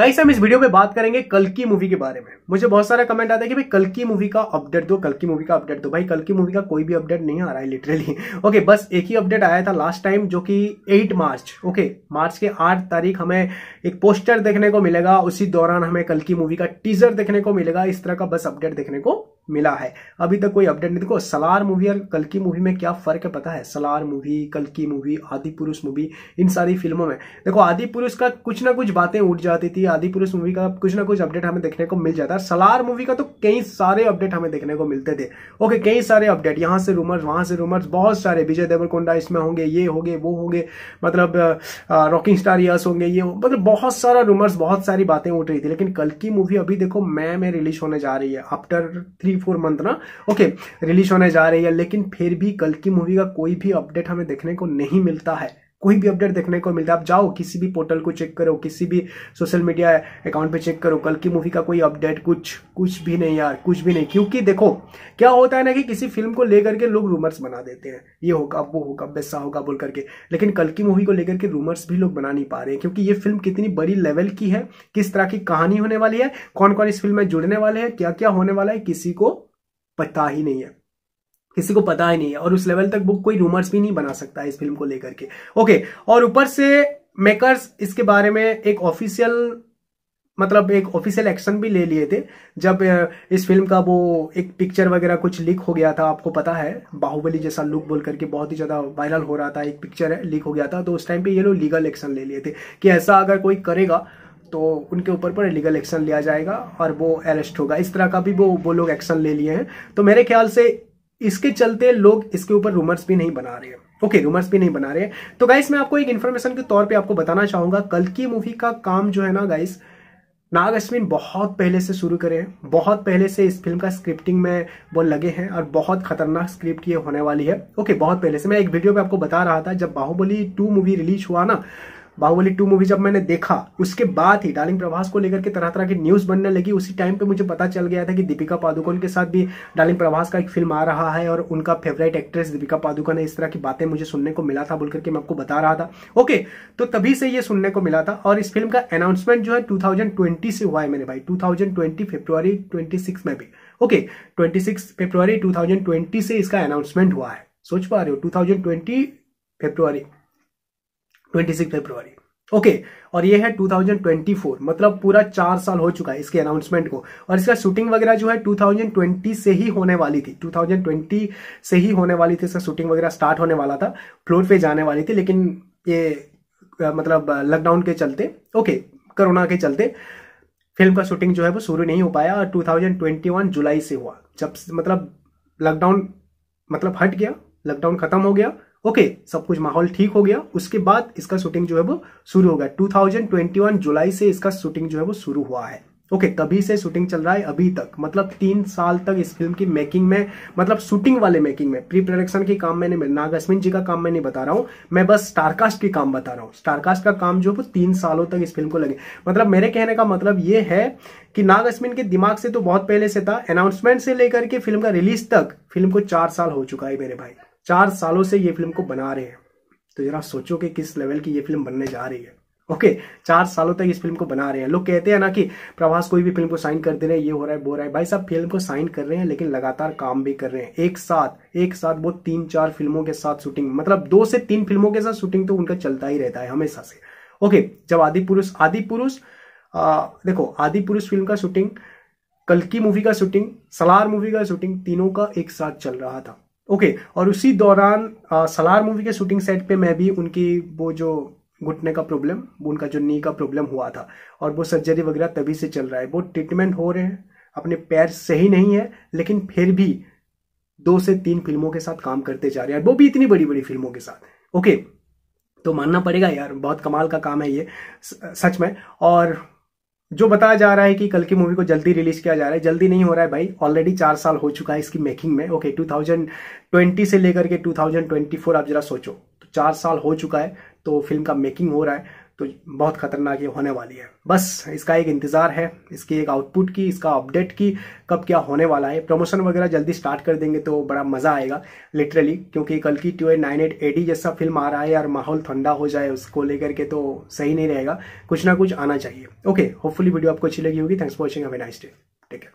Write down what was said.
guys हम इस video में बात करेंगे कल की मूवी के बारे में मुझे बहुत सारा कमेंट आता है कि भाई कल की मूवी का अपडेट दो कल की मूवी का अपडेट दो भाई कल की मूवी का कोई भी अपडेट नहीं आ रहा है लिटरली ओके बस एक ही अपडेट आया था लास्ट टाइम जो कि 8 मार्च ओके मार्च के 8 तारीख हमें एक पोस्टर देखने को मिलेगा उसी दौरान हमें कल की मूवी का टीजर देखने को मिलेगा इस तरह का बस अपडेट देखने को मिला है अभी तक कोई अपडेट नहीं देखो सलार मूवी और कल की मूवी में क्या फ़र्क है पता है सलार मूवी कल की मूवी आदि पुरुष मूवी इन सारी फिल्मों में देखो आदि पुरुष का कुछ ना कुछ बातें उठ जाती थी आदि पुरुष मूवी का कुछ ना कुछ अपडेट हमें देखने को मिल जाता है सलार मूवी का तो कई सारे अपडेट हमें देखने को मिलते थे ओके कई सारे अपडेट यहाँ से रूमर्स वहाँ से रूमर्स बहुत सारे विजय देवरकोंडा इसमें होंगे ये होंगे वो होंगे मतलब रॉकिंग स्टार यस होंगे ये मतलब बहुत सारा रूमर्स बहुत सारी बातें उठ रही थी लेकिन कल की मूवी अभी देखो मैं में रिलीज होने जा रही है after three three four month ना ओके रिलीज होने जा रही है लेकिन फिर भी कल की मूवी का कोई भी अपडेट हमें देखने को नहीं मिलता है कोई भी अपडेट देखने को मिलता है आप जाओ किसी भी पोर्टल को चेक करो किसी भी सोशल मीडिया अकाउंट पे चेक करो कल की मूवी का कोई अपडेट कुछ कुछ भी नहीं यार कुछ भी नहीं क्योंकि देखो क्या होता है ना कि किसी फिल्म को लेकर के लोग रूमर्स बना देते हैं ये होगा वो होगा वैसा होगा बोल करके लेकिन कल की मूवी को लेकर के रूमर्स भी लोग बना नहीं पा रहे हैं क्योंकि ये फिल्म कितनी बड़ी लेवल की है किस तरह की कहानी होने वाली है कौन कौन इस फिल्म में जुड़ने वाले हैं क्या क्या होने वाला है किसी को पता ही नहीं है किसी को पता ही नहीं है और उस लेवल तक वो कोई रूमर्स भी नहीं बना सकता इस फिल्म को लेकर के ओके और ऊपर से मेकर्स इसके बारे में एक ऑफिशियल मतलब एक ऑफिशियल एक्शन भी ले लिए थे जब इस फिल्म का वो एक पिक्चर वगैरह कुछ लीक हो गया था आपको पता है बाहुबली जैसा लुक बोल करके बहुत ही ज़्यादा वायरल हो रहा था एक पिक्चर है लीक हो गया था तो उस टाइम पे ये लोग लीगल एक्शन ले लिए थे कि ऐसा अगर कोई करेगा तो उनके ऊपर पर लीगल एक्शन लिया जाएगा और वो अरेस्ट होगा इस तरह का भी वो वो लोग एक्शन ले लिए हैं तो मेरे ख्याल से इसके चलते लोग इसके ऊपर रूमर्स भी नहीं बना रहे हैं ओके रूमर्स भी नहीं बना रहे तो गाइस मैं आपको एक इन्फॉर्मेशन के तौर पे आपको बताना चाहूंगा कल की मूवी का काम जो है ना गाइस नाग अश्विन बहुत पहले से शुरू करे हैं बहुत पहले से इस फिल्म का स्क्रिप्टिंग में वो लगे हैं और बहुत खतरनाक स्क्रिप्ट ये होने वाली है ओके बहुत पहले से मैं एक वीडियो पे आपको बता रहा था जब बाहुबली टू मूवी रिलीज हुआ ना बाहुबली टू मूवी जब मैंने देखा उसके बाद ही डार्लिंग प्रभास को लेकर के तरह तरह की न्यूज़ बनने लगी उसी टाइम पे मुझे पता चल गया था कि दीपिका पादुकोण के साथ भी डार्लिंग प्रभास का एक फिल्म आ रहा है और उनका फेवरेट एक्ट्रेस दीपिका पादुकोण है इस तरह की बातें मुझे सुनने को मिला था बोल करके मैं आपको बता रहा था ओके तो तभी से ये सुनने को मिला था और इस फिल्म का अनाउंसमेंट जो है टू से हुआ है मैंने भाई टू थाउजेंड ट्वेंटी में भी okay twenty six February two से इसका अनाउंसमेंट हुआ है सोच पा रहे हो two thousand twenty February twenty six February okay okay, और ये है 2024 मतलब पूरा चार साल हो चुका है इसके अनाउंसमेंट को और इसका शूटिंग वगैरह जो है 2020 से ही होने वाली थी 2020 से ही होने वाली थी इसका शूटिंग वगैरह स्टार्ट होने वाला था फ्लोर पे जाने वाली थी लेकिन ये मतलब लॉकडाउन के चलते ओके कोरोना के चलते फिल्म का शूटिंग जो है वो शुरू नहीं हो पाया और 2021 जुलाई से हुआ जब मतलब लॉकडाउन मतलब हट गया लॉकडाउन खत्म हो गया ओके सब कुछ माहौल ठीक हो गया उसके बाद इसका शूटिंग जो है वो शुरू हो गया 2021 जुलाई से इसका शूटिंग जो है वो शुरू हुआ है ओके okay, तभी से शूटिंग चल रहा है अभी तक मतलब तीन साल तक इस फिल्म की मेकिंग में मतलब शूटिंग वाले मेकिंग में प्री प्रोडक्शन के काम मैंने नागस्मिन जी का काम मैं नहीं बता रहा हूँ मैं बस स्टारकास्ट के काम बता रहा हूँ स्टारकास्ट का काम जो है वो तीन सालों तक इस फिल्म को लगे मतलब मेरे कहने का मतलब ये है कि नागस्मिन के दिमाग से तो बहुत पहले से था अनाउंसमेंट से लेकर के फिल्म का रिलीज तक फिल्म को चार साल हो चुका है मेरे भाई चार सालों से ये फिल्म को बना रहे हैं तो जरा सोचो कि किस लेवल की ये फिल्म बनने जा रही है ओके चार सालों तक इस फिल्म को बना रहे हैं लोग कहते हैं ना कि प्रभास कोई भी फिल्म को साइन कर दे रहे हैं ये हो रहा है वो रहा है भाई साहब फिल्म को साइन कर रहे हैं लेकिन लगातार काम भी कर रहे हैं एक साथ एक साथ वो तीन चार फिल्मों के साथ शूटिंग मतलब दो से तीन फिल्मों के साथ शूटिंग तो उनका चलता ही रहता है हमेशा से ओके जब आदि पुरुष आदि पुरुष देखो आदि पुरुष फिल्म का शूटिंग कल की मूवी का शूटिंग सलार मूवी का शूटिंग तीनों का एक साथ चल रहा था ओके okay, और उसी दौरान आ, सलार मूवी के शूटिंग सेट पे मैं भी उनकी वो जो घुटने का प्रॉब्लम उनका जो नी का प्रॉब्लम हुआ था और वो सर्जरी वगैरह तभी से चल रहा है वो ट्रीटमेंट हो रहे हैं अपने पैर सही नहीं है लेकिन फिर भी दो से तीन फिल्मों के साथ काम करते जा रहे हैं वो भी इतनी बड़ी बड़ी फिल्मों के साथ ओके okay, तो मानना पड़ेगा यार बहुत कमाल का काम है ये सच में और जो बताया जा रहा है कि कल की मूवी को जल्दी रिलीज किया जा रहा है जल्दी नहीं हो रहा है भाई ऑलरेडी चार साल हो चुका है इसकी मेकिंग में ओके okay, 2020 से लेकर के 2024 आप जरा सोचो तो चार साल हो चुका है तो फिल्म का मेकिंग हो रहा है तो बहुत खतरनाक ये होने वाली है बस इसका एक इंतज़ार है इसकी एक आउटपुट की इसका अपडेट की कब क्या होने वाला है प्रमोशन वगैरह जल्दी स्टार्ट कर देंगे तो बड़ा मज़ा आएगा लिटरली क्योंकि कल की टू नाइन एट एडी जैसा फिल्म आ रहा है यार माहौल ठंडा हो जाए उसको लेकर के तो सही नहीं रहेगा कुछ ना कुछ आना चाहिए ओके होपफुली वीडियो आपको अच्छी लगी होगी thanks for watching have nice day take care